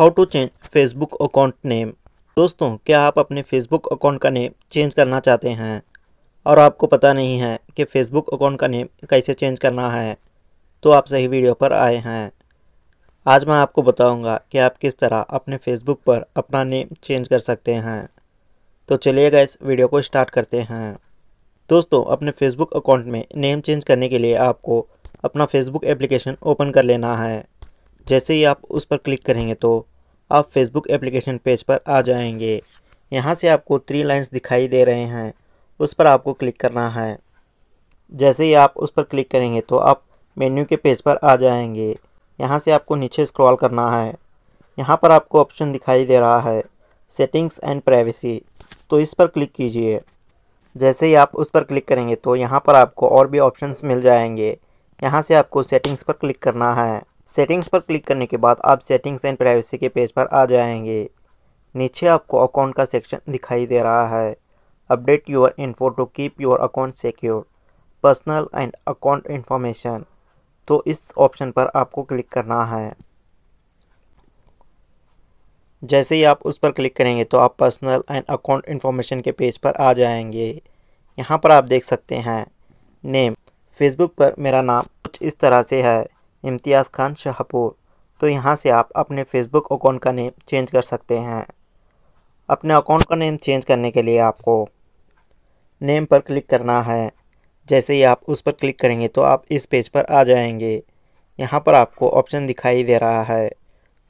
how to change Facebook account name दोस्तों क्या आप अपने फेसबुक अकाउंट का नेम चेंज करना चाहते हैं और आपको पता नहीं है कि फेसबुक अकाउंट का नेम कैसे चेंज करना है तो आप सही वीडियो पर आए हैं आज मैं आपको बताऊंगा कि आप किस तरह अपने फेसबुक पर अपना नेम चेंज कर सकते हैं तो चलिए इस वीडियो को स्टार्ट करते हैं दोस्तों अपने फेसबुक अकाउंट में नेम चेंज करने के लिए आपको अपना फेसबुक एप्लीकेशन ओपन कर लेना है जैसे ही आप उस पर क्लिक करेंगे तो आप फेसबुक एप्लीकेशन पेज पर आ जाएंगे यहाँ से आपको थ्री लाइन्स दिखाई दे रहे हैं उस पर आपको क्लिक करना है जैसे ही आप उस पर क्लिक करेंगे तो आप मेन्यू के पेज पर आ जाएंगे यहाँ से आपको नीचे स्क्रॉल करना है यहाँ पर आपको ऑप्शन दिखाई दे रहा है सेटिंग्स एंड प्राइवेसी तो इस पर क्लिक कीजिए जैसे ही आप उस पर क्लिक करेंगे तो यहाँ पर आपको और भी ऑप्शंस मिल जाएंगे यहाँ से आपको सेटिंग्स पर क्लिक करना है सेटिंग्स पर क्लिक करने के बाद आप सेटिंग्स एंड प्राइवेसी के पेज पर आ जाएंगे नीचे आपको अकाउंट का सेक्शन दिखाई दे रहा है update your info to keep your account secure personal and account information तो इस ऑप्शन पर आपको क्लिक करना है जैसे ही आप उस पर क्लिक करेंगे तो आप पर्सनल एंड अकाउंट इन्फॉर्मेशन के पेज पर आ जाएंगे यहाँ पर आप देख सकते हैं नेम फेसबुक पर मेरा नाम कुछ इस तरह से है इम्तियाज़ खान शाहपुर तो यहाँ से आप अपने फेसबुक अकाउंट का नेम चेंज कर सकते हैं अपने अकाउंट का नेम चेंज करने के लिए आपको नेम पर क्लिक करना है जैसे ही आप उस पर क्लिक करेंगे तो आप इस पेज पर आ जाएंगे यहाँ पर आपको ऑप्शन दिखाई दे रहा है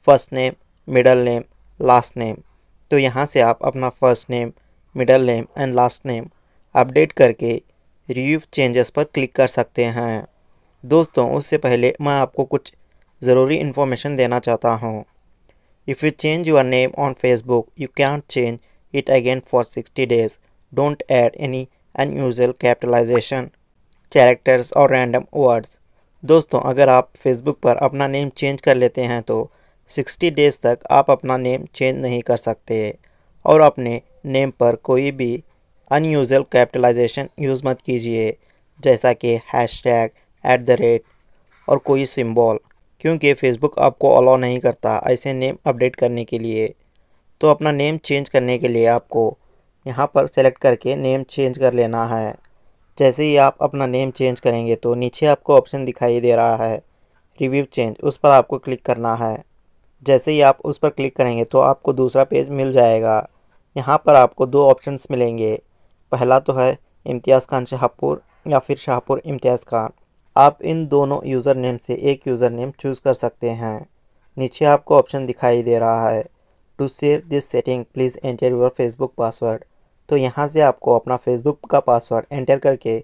first name middle name last name तो यहाँ से आप अपना first name middle name and last name update करके रिव्यू चेंजेस पर क्लिक कर सकते हैं दोस्तों उससे पहले मैं आपको कुछ ज़रूरी इन्फॉर्मेशन देना चाहता हूँ if you change your name on Facebook you can change it again for sixty days don't add any unusual capitalisation characters और रैंडम वर्ड्स दोस्तों अगर आप फेसबुक पर अपना नेम चेंज कर लेते हैं तो सिक्सटी डेज तक आप अपना नेम चेंज नहीं कर सकते और अपने नेम पर कोई भी अनयूजल कैपिटलाइजेशन यूज़ मत कीजिए जैसा कि hashtag at the rate और कोई सिंबल क्योंकि फेसबुक आपको अलाउ नहीं करता ऐसे नेम अपडेट करने के लिए तो अपना नेम चेंज करने के लिए आपको यहाँ पर सेलेक्ट करके नेम चेंज कर लेना है जैसे ही आप अपना नेम चेंज करेंगे तो नीचे आपको ऑप्शन दिखाई दे रहा है रिव्यू चेंज उस पर आपको क्लिक करना है जैसे ही आप उस पर क्लिक करेंगे तो आपको दूसरा पेज मिल जाएगा यहाँ पर आपको दो ऑप्शंस मिलेंगे पहला तो है इम्तियाज़ खान शाहपुर या फिर शाहपुर इम्तियाज़ खान आप इन दोनों यूज़र नेम से एक यूज़र नेम चूज़ कर सकते हैं नीचे आपको ऑप्शन दिखाई दे रहा है to save this setting please enter your Facebook password तो यहाँ से आपको अपना फेसबुक का पासवर्ड एंटर करके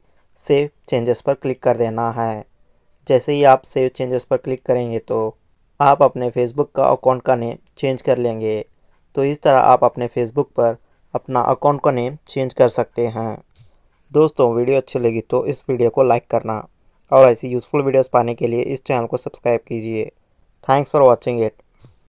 सेव चेंजेस पर क्लिक कर देना है जैसे ही आप सेव चेंजेस पर क्लिक करेंगे तो आप अपने फेसबुक का अकाउंट का नेम चेंज कर लेंगे तो इस तरह आप अपने फेसबुक पर अपना अकाउंट का नेम चेंज कर सकते हैं दोस्तों वीडियो अच्छी लगी तो इस वीडियो को लाइक करना और ऐसी यूज़फुल वीडियोस पाने के लिए इस चैनल को सब्सक्राइब कीजिए थैंक्स फॉर वॉचिंग इट